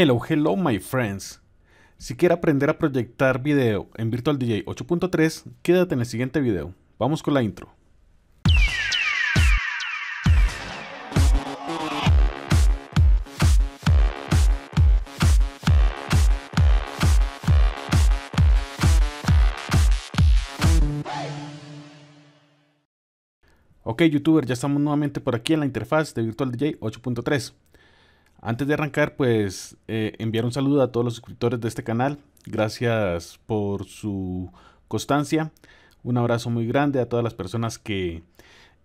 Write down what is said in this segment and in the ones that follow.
Hello, hello my friends. Si quieres aprender a proyectar video en Virtual DJ 8.3, quédate en el siguiente video. Vamos con la intro. Ok, youtuber, ya estamos nuevamente por aquí en la interfaz de Virtual DJ 8.3. Antes de arrancar, pues eh, enviar un saludo a todos los suscriptores de este canal. Gracias por su constancia. Un abrazo muy grande a todas las personas que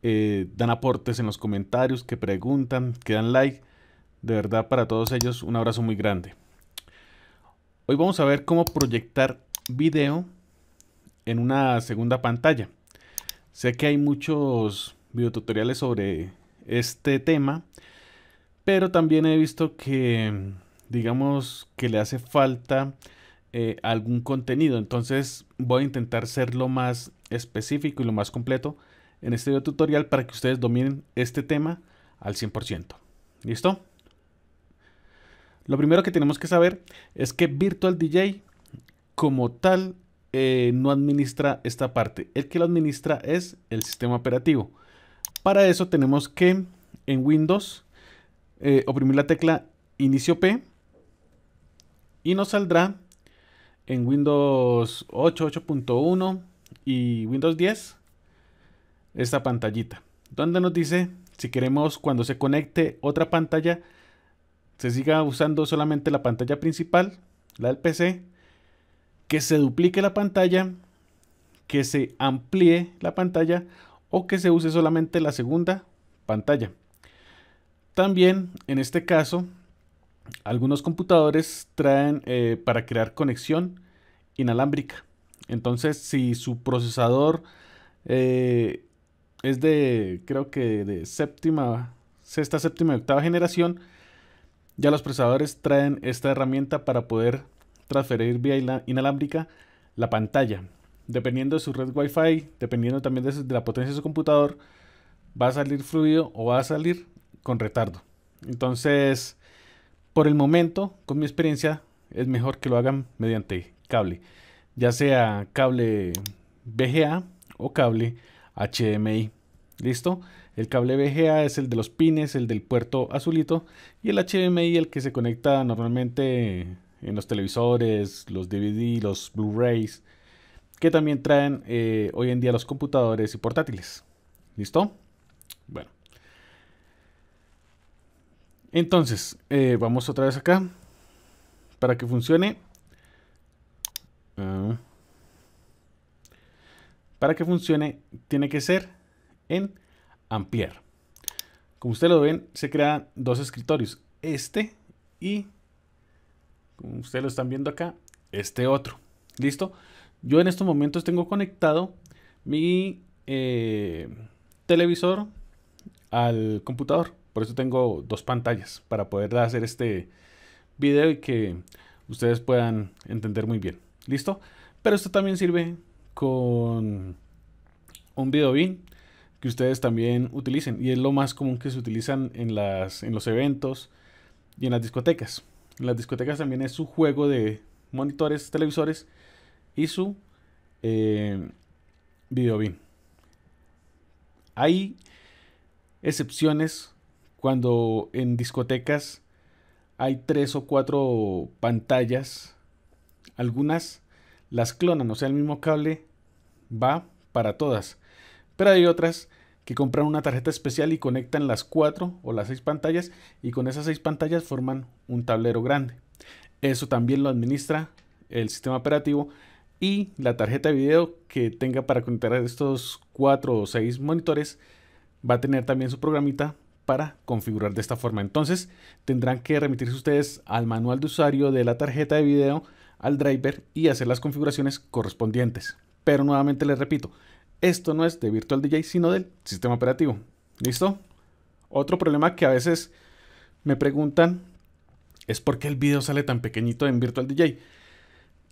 eh, dan aportes en los comentarios, que preguntan, que dan like. De verdad, para todos ellos, un abrazo muy grande. Hoy vamos a ver cómo proyectar video en una segunda pantalla. Sé que hay muchos videotutoriales sobre este tema. Pero también he visto que, mm, digamos, que le hace falta eh, algún contenido. Entonces voy a intentar ser lo más específico y lo más completo en este video tutorial para que ustedes dominen este tema al 100%. ¿Listo? Lo primero que tenemos que saber es que Virtual DJ como tal eh, no administra esta parte. El que lo administra es el sistema operativo. Para eso tenemos que en Windows eh, oprimir la tecla inicio P y nos saldrá en Windows 8, 8.1 y Windows 10 esta pantallita donde nos dice si queremos cuando se conecte otra pantalla se siga usando solamente la pantalla principal, la del PC, que se duplique la pantalla, que se amplíe la pantalla o que se use solamente la segunda pantalla. También, en este caso, algunos computadores traen eh, para crear conexión inalámbrica. Entonces, si su procesador eh, es de, creo que de séptima, sexta, séptima y octava generación, ya los procesadores traen esta herramienta para poder transferir vía inalámbrica la pantalla. Dependiendo de su red Wi-Fi, dependiendo también de la potencia de su computador, va a salir fluido o va a salir con retardo. Entonces, por el momento, con mi experiencia, es mejor que lo hagan mediante cable, ya sea cable VGA o cable HDMI. ¿Listo? El cable VGA es el de los pines, el del puerto azulito, y el HDMI el que se conecta normalmente en los televisores, los DVD, los Blu-rays, que también traen eh, hoy en día los computadores y portátiles. ¿Listo? Bueno. Entonces, eh, vamos otra vez acá. Para que funcione. Ah. para que funcione, tiene que ser en ampliar. Como ustedes lo ven, se crean dos escritorios. Este y, como ustedes lo están viendo acá, este otro. ¿Listo? Yo en estos momentos tengo conectado mi eh, televisor al computador. Por eso tengo dos pantallas para poder hacer este video y que ustedes puedan entender muy bien. ¿Listo? Pero esto también sirve con un video bin que ustedes también utilicen. Y es lo más común que se utilizan en, las, en los eventos y en las discotecas. En las discotecas también es su juego de monitores, televisores y su eh, video bin. Hay excepciones cuando en discotecas hay tres o cuatro pantallas, algunas las clonan, o sea, el mismo cable va para todas. Pero hay otras que compran una tarjeta especial y conectan las cuatro o las seis pantallas y con esas seis pantallas forman un tablero grande. Eso también lo administra el sistema operativo y la tarjeta de video que tenga para conectar estos cuatro o seis monitores va a tener también su programita para configurar de esta forma. Entonces tendrán que remitirse ustedes al manual de usuario de la tarjeta de video, al driver y hacer las configuraciones correspondientes. Pero nuevamente les repito, esto no es de Virtual DJ sino del sistema operativo. ¿Listo? Otro problema que a veces me preguntan es por qué el video sale tan pequeñito en Virtual DJ.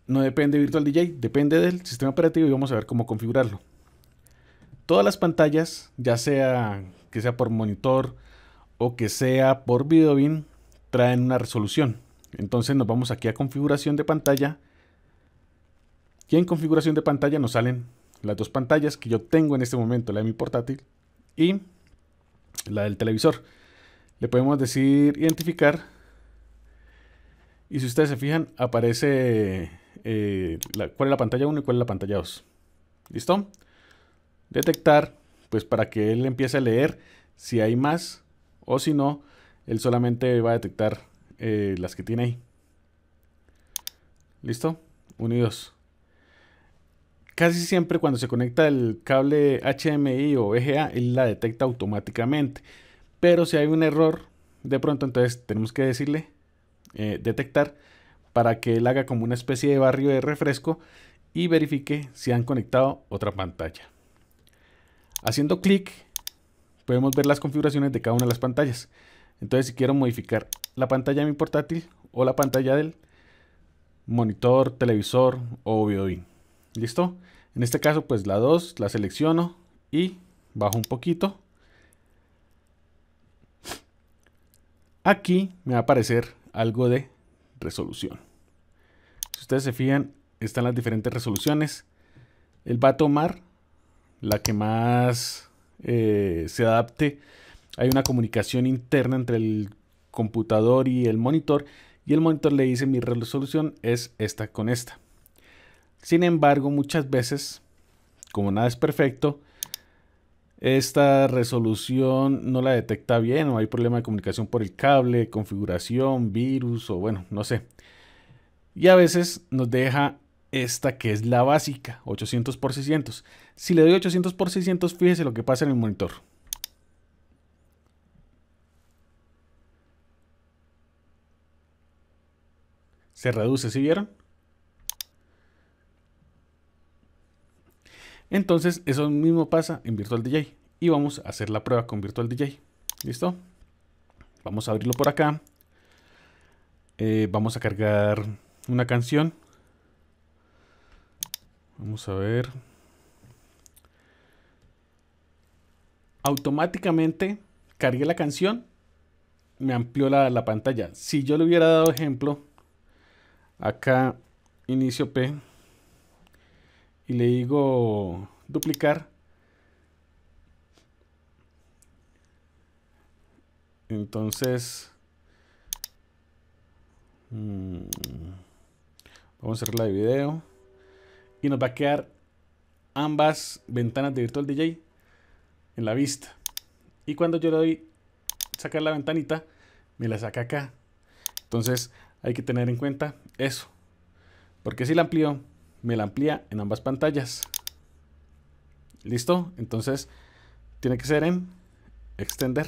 No depende de Virtual DJ, depende del sistema operativo y vamos a ver cómo configurarlo. Todas las pantallas, ya sea que sea por monitor o que sea por videobin, traen una resolución. Entonces nos vamos aquí a configuración de pantalla. Y en configuración de pantalla nos salen las dos pantallas que yo tengo en este momento, la de mi portátil y la del televisor. Le podemos decir identificar. Y si ustedes se fijan, aparece eh, cuál es la pantalla 1 y cuál es la pantalla 2. ¿Listo? Detectar pues para que él empiece a leer si hay más o si no, él solamente va a detectar eh, las que tiene ahí. ¿Listo? Unidos. Casi siempre cuando se conecta el cable HMI o EGA, él la detecta automáticamente. Pero si hay un error, de pronto entonces tenemos que decirle eh, detectar para que él haga como una especie de barrio de refresco y verifique si han conectado otra pantalla. Haciendo clic podemos ver las configuraciones de cada una de las pantallas. Entonces si quiero modificar la pantalla de mi portátil o la pantalla del monitor, televisor o videobin. ¿Listo? En este caso pues la 2 la selecciono y bajo un poquito. Aquí me va a aparecer algo de resolución. Si ustedes se fijan, están las diferentes resoluciones. Él va a tomar la que más eh, se adapte. Hay una comunicación interna entre el computador y el monitor y el monitor le dice mi resolución es esta con esta. Sin embargo, muchas veces, como nada es perfecto, esta resolución no la detecta bien o hay problema de comunicación por el cable, configuración, virus o bueno, no sé. Y a veces nos deja esta que es la básica, 800 por 600. Si le doy 800 por 600, fíjese lo que pasa en el monitor. Se reduce, si vieron? Entonces, eso mismo pasa en Virtual DJ. Y vamos a hacer la prueba con Virtual DJ. ¿Listo? Vamos a abrirlo por acá. Eh, vamos a cargar una canción. Vamos a ver. Automáticamente cargué la canción. Me amplió la, pantalla. Si yo le hubiera dado ejemplo. Acá inicio P. Y le digo duplicar. Entonces. Mm, vamos a cerrar la de video y nos va a quedar ambas ventanas de Virtual DJ en la vista. Y cuando yo le doy sacar la ventanita, me la saca acá. Entonces hay que tener en cuenta eso. Porque si la amplío, me la amplía en ambas pantallas. ¿Listo? Entonces tiene que ser en extender.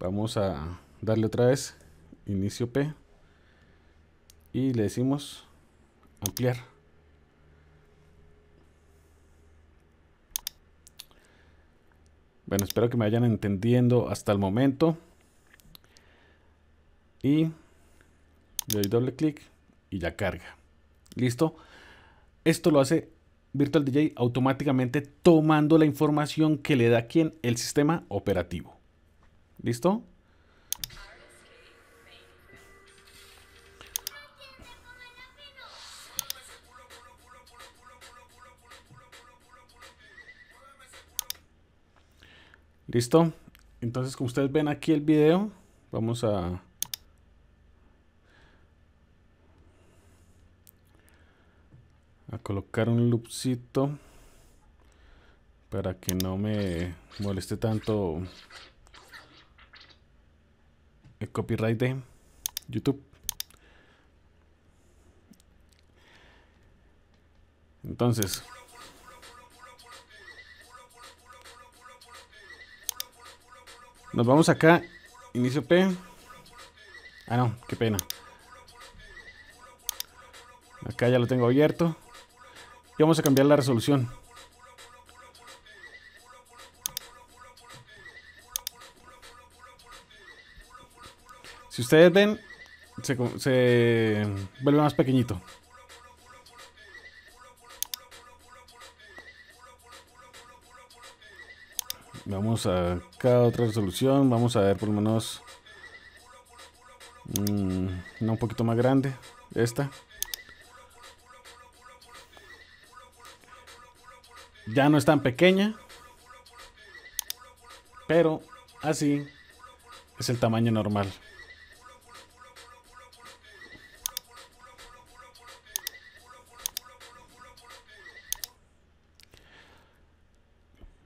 Vamos a darle otra vez inicio P y le decimos ampliar. Bueno, espero que me vayan entendiendo hasta el momento. Y doy doble clic y ya carga. ¿Listo? Esto lo hace Virtual DJ automáticamente tomando la información que le da quien el sistema operativo. ¿Listo? ¿Listo? Entonces, como ustedes ven aquí el video, vamos a... A colocar un loopcito para que no me moleste tanto el copyright de YouTube. Entonces, Nos vamos acá. Inicio P. Ah, no, qué pena. Acá ya lo tengo abierto. Y vamos a cambiar la resolución. Si ustedes ven, se, se vuelve más pequeñito. Vamos a cada otra resolución. Vamos a ver por lo menos mm, un poquito más grande. Esta. Ya no es tan pequeña. Pero así es el tamaño normal.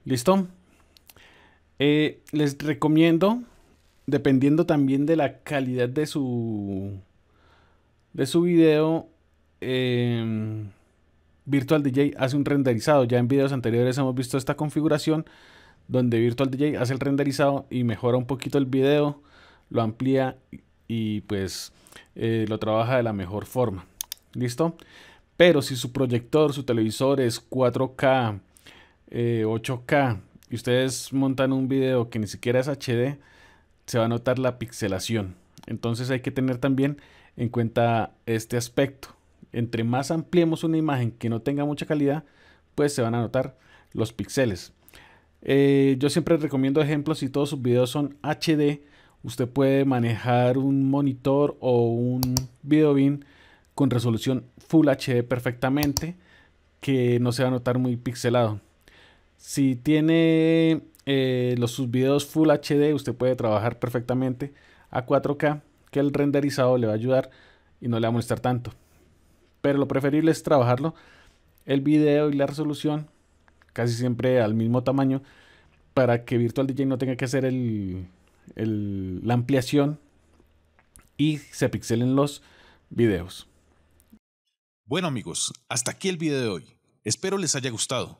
¿Listo? Eh, les recomiendo, dependiendo también de la calidad de su, de su video, em, Virtual DJ hace un renderizado. Ya en videos anteriores hemos visto esta configuración donde Virtual DJ hace el renderizado y mejora un poquito el video, lo amplía y pues eh, lo trabaja de la mejor forma. ¿Listo? Pero si su proyector, su televisor es 4K, 8K, eh, y ustedes montan un video que ni siquiera es HD, se va a notar la pixelación. Entonces hay que tener también en cuenta este aspecto. Entre más ampliemos una imagen que no tenga mucha calidad, pues se van a notar los píxeles. Eh, yo siempre recomiendo ejemplos si todos sus videos son HD. Usted puede manejar un monitor o un video bin con resolución Full HD perfectamente, que no se va a notar muy pixelado. Si tiene eh, los sus videos Full HD, usted puede trabajar perfectamente a 4K, que el renderizado le va a ayudar y no le va a molestar tanto. Pero lo preferible es trabajarlo el video y la resolución casi siempre al mismo tamaño para que Virtual DJ no tenga que hacer la ampliación y se pixelen los videos. Bueno amigos, hasta aquí el video de hoy. Espero les haya gustado.